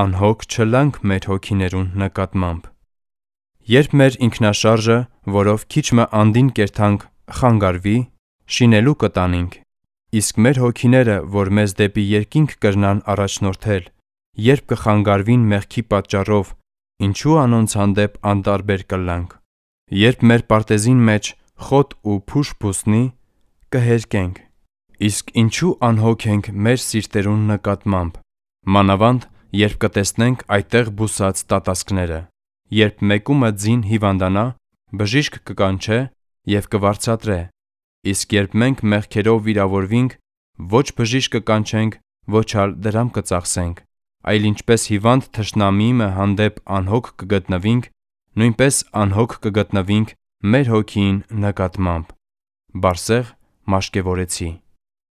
անհոգ չլանք մեր հոգիներուն նկատմամբ։ Երբ մեր ինքնաշարժը, որով քիչը անդին կերթանք, խանգարվի, շինելու կտանինք, իսկ մեր հոգիները, որ մեզ դեպի երկինք կրնան առաջնորդել, երբ կխանգարվին մեղքի պատճառով, ինչու անոնց հանդեպ անտարբեր կլանք։ Երբ մեր պարտեզին մեջ խոտ ու փուշ բուսնի, կհերկենք։ Իսկ ինչու անհոգ ենք մեր սիրտերուն նկատմամբ։ Մանավանդ երբ կտեսնենք այդտեղ բուսած տատասկները։ Երբ մեկումը ձին հիվանդանա, բժիշկ կկանչե եւ կվարցատրե։ Իսկ երբ մենք մեղքերով վիրավորվինք, ոչ բժիշկ կկանչենք, ոչալ դրամ կծախսենք, այլ ինչպես հիվանդ թշնամիմը հանդեպ անհոգ կգտնվինք, նույնպես անհոգ կգտնվինք մեր հոգին նկատմամբ։ Բարսեղ մաշկևորեցի